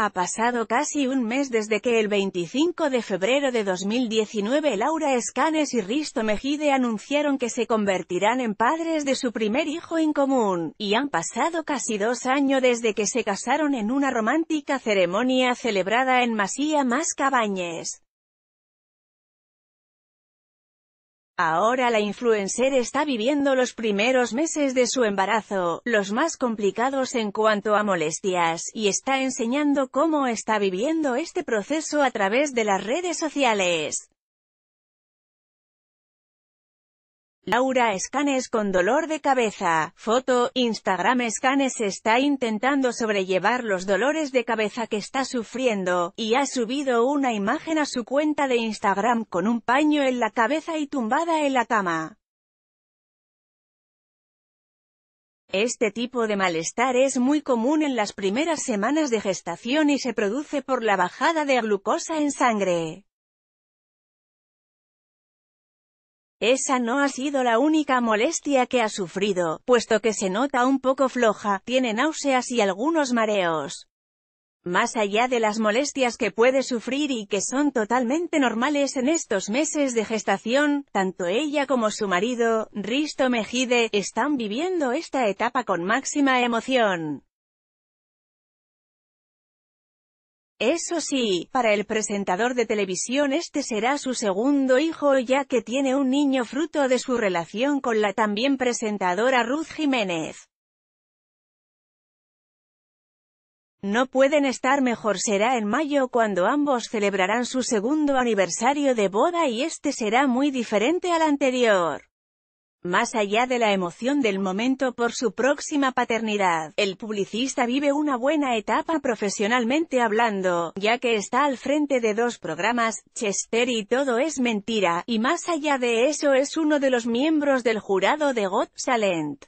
Ha pasado casi un mes desde que el 25 de febrero de 2019 Laura Escanes y Risto Mejide anunciaron que se convertirán en padres de su primer hijo en común, y han pasado casi dos años desde que se casaron en una romántica ceremonia celebrada en Masía Más Cabañes. Ahora la influencer está viviendo los primeros meses de su embarazo, los más complicados en cuanto a molestias, y está enseñando cómo está viviendo este proceso a través de las redes sociales. Laura Escanes con dolor de cabeza. Foto, Instagram Escanes está intentando sobrellevar los dolores de cabeza que está sufriendo, y ha subido una imagen a su cuenta de Instagram con un paño en la cabeza y tumbada en la cama. Este tipo de malestar es muy común en las primeras semanas de gestación y se produce por la bajada de glucosa en sangre. Esa no ha sido la única molestia que ha sufrido, puesto que se nota un poco floja, tiene náuseas y algunos mareos. Más allá de las molestias que puede sufrir y que son totalmente normales en estos meses de gestación, tanto ella como su marido, Risto Mejide, están viviendo esta etapa con máxima emoción. Eso sí, para el presentador de televisión este será su segundo hijo ya que tiene un niño fruto de su relación con la también presentadora Ruth Jiménez. No pueden estar mejor será en mayo cuando ambos celebrarán su segundo aniversario de boda y este será muy diferente al anterior. Más allá de la emoción del momento por su próxima paternidad, el publicista vive una buena etapa profesionalmente hablando, ya que está al frente de dos programas, Chester y Todo es Mentira, y más allá de eso es uno de los miembros del jurado de Got Talent.